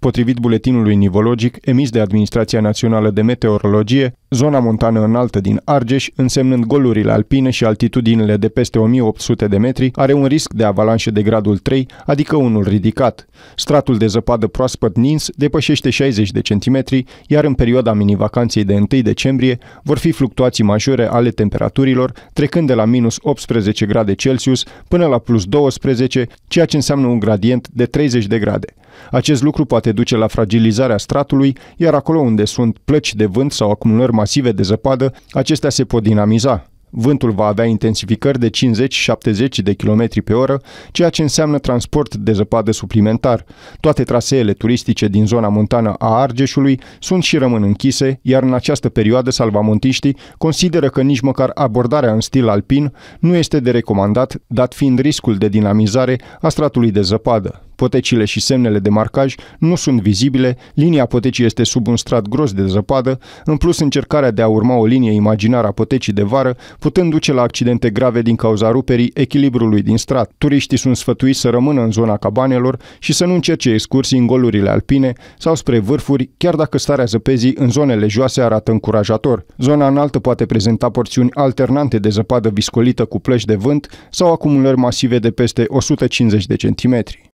Potrivit buletinului nivologic emis de Administrația Națională de Meteorologie, zona montană înaltă din Argeș, însemnând golurile alpine și altitudinile de peste 1800 de metri, are un risc de avalanșe de gradul 3, adică unul ridicat. Stratul de zăpadă proaspăt nins depășește 60 de centimetri, iar în perioada minivacanței de 1 decembrie vor fi fluctuații majore ale temperaturilor, trecând de la minus 18 grade Celsius până la plus 12, ceea ce înseamnă un gradient de 30 de grade. Acest lucru poate duce la fragilizarea stratului, iar acolo unde sunt plăci de vânt sau acumulări masive de zăpadă, acestea se pot dinamiza. Vântul va avea intensificări de 50-70 de km pe oră, ceea ce înseamnă transport de zăpadă suplimentar. Toate traseele turistice din zona montană a Argeșului sunt și rămân închise, iar în această perioadă salvamontiștii consideră că nici măcar abordarea în stil alpin nu este de recomandat, dat fiind riscul de dinamizare a stratului de zăpadă. Potecile și semnele de marcaj nu sunt vizibile, linia potecii este sub un strat gros de zăpadă, în plus încercarea de a urma o linie imaginară a potecii de vară, putând duce la accidente grave din cauza ruperii echilibrului din strat. Turiștii sunt sfătuiți să rămână în zona cabanelor și să nu încerce excursii în golurile alpine sau spre vârfuri, chiar dacă starea zăpezii în zonele joase arată încurajator. Zona înaltă poate prezenta porțiuni alternante de zăpadă viscolită cu plăci de vânt sau acumulări masive de peste 150 de centimetri.